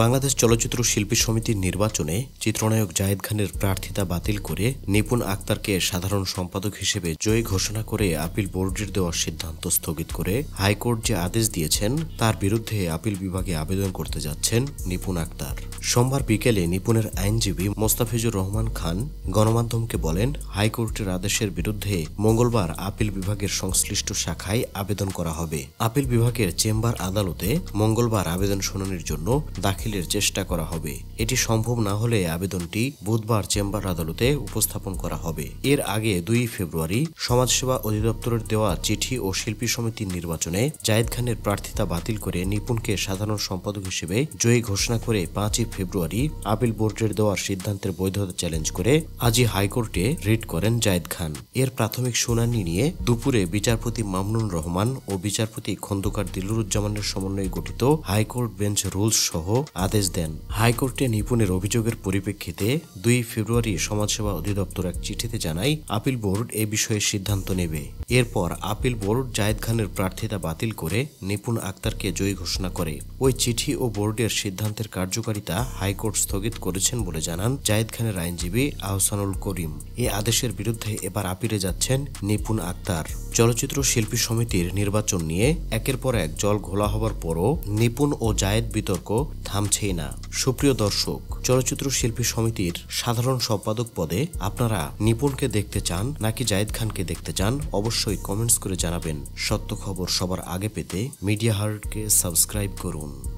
বাংলাদেশ চলচ্চিত্র শিল্পী সমিতির নির্বাচনে চিত্রনায়ক জায়েদ খানের প্রার্থিতা বাতিল করে নিপুণ আক্তারকে সাধারণ সম্পাদক হিসেবে জয়ী ঘোষণা করে আপিল বোর্ডের দেওয়ার সিদ্ধান্ত স্থগিত করে হাইকোর্ট যে আদেশ দিয়েছেন তার বিরুদ্ধে আপিল বিভাগে আবেদন করতে যাচ্ছেন নিপুণ আক্তার সোমবার বিকেলে নিপুণের আইনজীবী মোস্তাফিজুর রহমান খান গণমাধ্যমকে বলেন হাইকোর্টের আদেশের বিরুদ্ধে মঙ্গলবার আপিল বিভাগের সংশ্লিষ্ট শাখায় আবেদন করা হবে আপিল বিভাগের চেম্বার আদালতে মঙ্গলবার আবেদন শুনানির জন্য দাখিল দাখিলের চেষ্টা করা হবে এটি সম্ভব না হলে আবেদনটি বুধবার চেম্বার আদালতে উপস্থাপন করা হবে এর আগে দুই ফেব্রুয়ারি সমাজসেবা অধিদপ্তরের দেওয়া চিঠি ও শিল্পী সমিতির নির্বাচনে জায়েদ খানের প্রার্থিতা বাতিল করে নিপুণকে সাধারণ সম্পাদক হিসেবে জয়ী ঘোষণা করে পাঁচই ফেব্রুয়ারি আপিল বোর্ডের দেওয়ার সিদ্ধান্তের বৈধতা চ্যালেঞ্জ করে আজই হাইকোর্টে রিট করেন জায়েদ খান এর প্রাথমিক শুনানি নিয়ে দুপুরে বিচারপতি মামনুন রহমান ও বিচারপতি খন্দকার দিলুরুজ্জামানের সমন্বয়ে গঠিত হাইকোর্ট বেঞ্চ রুলস সহ আদেশ দেন হাইকোর্টে নিপুণের অভিযোগের পরিপ্রেক্ষিতে দুই ফেব্রুয়ারি সমাজসেবা অধিদপ্তর এক চিঠিতে জানায় আপিল বোর্ড এ বিষয়ে সিদ্ধান্ত নেবে এরপর আপিল বোর্ড জায়েদ খানের প্রার্থিতা বাতিল করে নিপুণ আক্তারকে জয়ী ঘোষণা করে ওই চিঠি ও বোর্ডের সিদ্ধান্তের কার্যকারিতা হাইকোর্ট স্থগিত করেছেন বলে জানান জায়েদ খানের আইনজীবী আহসানুল করিম এ আদেশের বিরুদ্ধে এবার আপিলে যাচ্ছেন নিপুণ আক্তার চলচ্চিত্র শিল্পী সমিতির নির্বাচন নিয়ে একের পর এক জল ঘোলা হবার পরও নিপুণ ও জায়েদ বিতর্ক থামছেই না সুপ্রিয় দর্শক চলচ্চিত্র শিল্পী সমিতির সাধারণ সম্পাদক পদে আপনারা নিপুণকে দেখতে চান নাকি জায়েদ খানকে দেখতে চান অবশ্যই কমেন্টস করে জানাবেন সত্য খবর সবার আগে পেতে মিডিয়া হার্টকে সাবস্ক্রাইব করুন